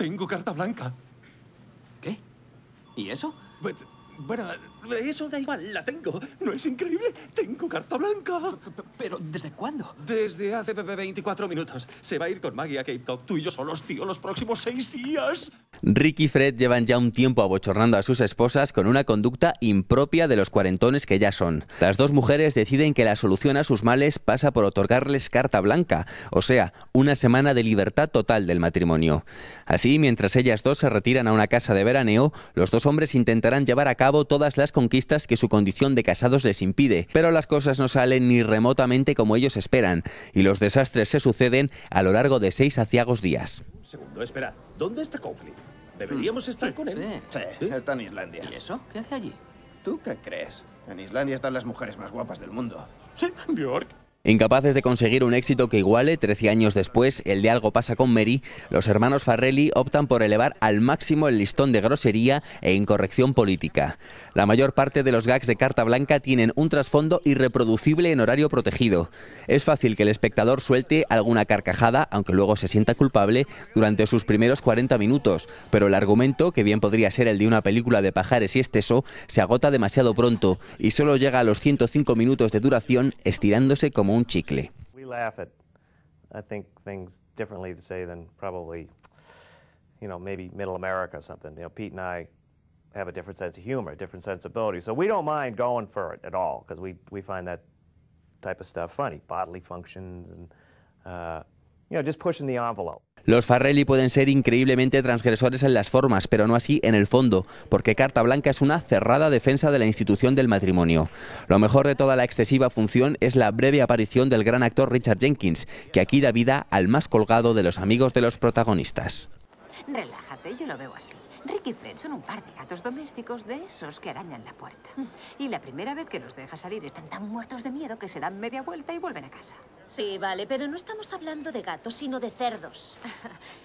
Tengo carta blanca. ¿Qué? ¿Y eso? Bueno, eso da igual, la tengo. ¿No es increíble? Tengo carta blanca. ¿Pero desde cuándo? Desde hace 24 minutos. Se va a ir con Maggie a Cape Cod, tú y yo solos, tío, los próximos seis días. Rick y Fred llevan ya un tiempo abochornando a sus esposas con una conducta impropia de los cuarentones que ya son. Las dos mujeres deciden que la solución a sus males pasa por otorgarles carta blanca, o sea, una semana de libertad total del matrimonio. Así, mientras ellas dos se retiran a una casa de veraneo, los dos hombres intentarán llevar a cabo todas las conquistas que su condición de casados les impide, pero las cosas no salen ni remotamente como ellos esperan, y los desastres se suceden a lo largo de seis aciagos días. Un segundo, espera, ¿dónde está Copley? Deberíamos mm. estar con él. Sí, está en Islandia. ¿Y eso? ¿Qué hace allí? ¿Tú qué crees? En Islandia están las mujeres más guapas del mundo. Sí, Bjork. Incapaces de conseguir un éxito que iguale, 13 años después, el de Algo pasa con Mary, los hermanos Farrelly optan por elevar al máximo el listón de grosería e incorrección política. La mayor parte de los gags de Carta Blanca tienen un trasfondo irreproducible en horario protegido. Es fácil que el espectador suelte alguna carcajada, aunque luego se sienta culpable, durante sus primeros 40 minutos, pero el argumento, que bien podría ser el de una película de pajares y esteso, se agota demasiado pronto y solo llega a los 105 minutos de duración estirándose como como un chicle. I think things differently to say than probably, you know, maybe middle America or something. You know, Pete and I have a different sense of humor, a different sensibility. So we don't mind going for it at all because we, we find that type of stuff funny, bodily functions and, uh, you know, just pushing the envelope. Los Farrelly pueden ser increíblemente transgresores en las formas, pero no así en el fondo, porque Carta Blanca es una cerrada defensa de la institución del matrimonio. Lo mejor de toda la excesiva función es la breve aparición del gran actor Richard Jenkins, que aquí da vida al más colgado de los amigos de los protagonistas. Relájate, yo lo veo así. Rick y Fred son un par de gatos domésticos de esos que arañan la puerta. Mm. Y la primera vez que los deja salir están tan muertos de miedo que se dan media vuelta y vuelven a casa. Sí, vale, pero no estamos hablando de gatos, sino de cerdos.